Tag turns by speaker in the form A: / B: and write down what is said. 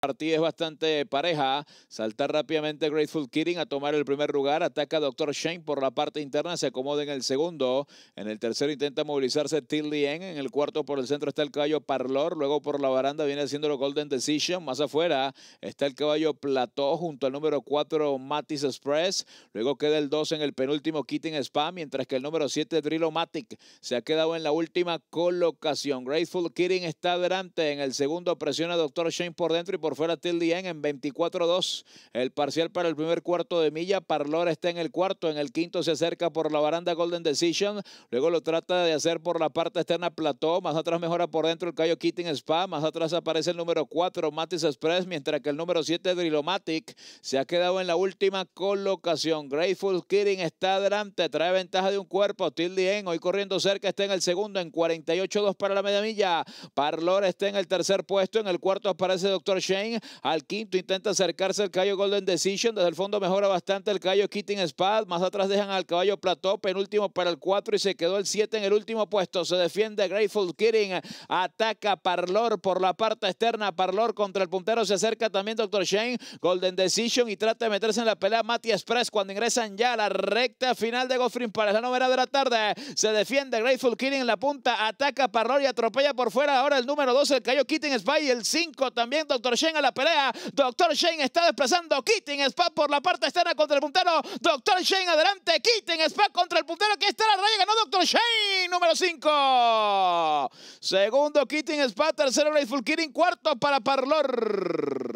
A: partida es bastante pareja. salta rápidamente Grateful Kidding a tomar el primer lugar. Ataca Dr. Shane por la parte interna. Se acomoda en el segundo. En el tercero intenta movilizarse Tilly En el cuarto por el centro está el caballo Parlor. Luego por la baranda viene haciéndolo Golden Decision. Más afuera está el caballo Plateau junto al número 4 Matis Express. Luego queda el 2 en el penúltimo Kitten Spam. Mientras que el número 7 Drillomatic se ha quedado en la última colocación. Grateful Kidding está adelante. En el segundo presiona Dr. Shane por dentro y por por fuera Till en 24-2. El parcial para el primer cuarto de milla. Parlor está en el cuarto. En el quinto se acerca por la baranda Golden Decision. Luego lo trata de hacer por la parte externa Plató. Más atrás mejora por dentro el Cayo Keating Spa. Más atrás aparece el número 4 Matis Express. Mientras que el número 7 Drilomatic se ha quedado en la última colocación. Grateful Kidding está adelante. Trae ventaja de un cuerpo. Till hoy corriendo cerca está en el segundo. En 48-2 para la media milla. Parlor está en el tercer puesto. En el cuarto aparece Dr. Shen. Al quinto intenta acercarse el caballo Golden Decision. Desde el fondo mejora bastante el caballo Kitting Spad. Más atrás dejan al caballo Plató, penúltimo para el 4 y se quedó el 7 en el último puesto. Se defiende Grateful Kitting. Ataca Parlor por la parte externa. Parlor contra el puntero. Se acerca también Dr. Shane. Golden Decision y trata de meterse en la pelea Matty Express cuando ingresan ya a la recta final de Goffrin para la novena de la tarde. Se defiende Grateful Kitting en la punta. Ataca Parlor y atropella por fuera. Ahora el número 12 el caballo Kitting Spad Y el 5 también, Doctor a la pelea. Doctor Shane está desplazando Keating Spa por la parte externa contra el puntero. Doctor Shane adelante. Keating Spa contra el puntero. que está la raya. Ganó Doctor Shane. Número 5. Segundo Keating Spa. Tercero Grateful Killing. Cuarto para Parlor.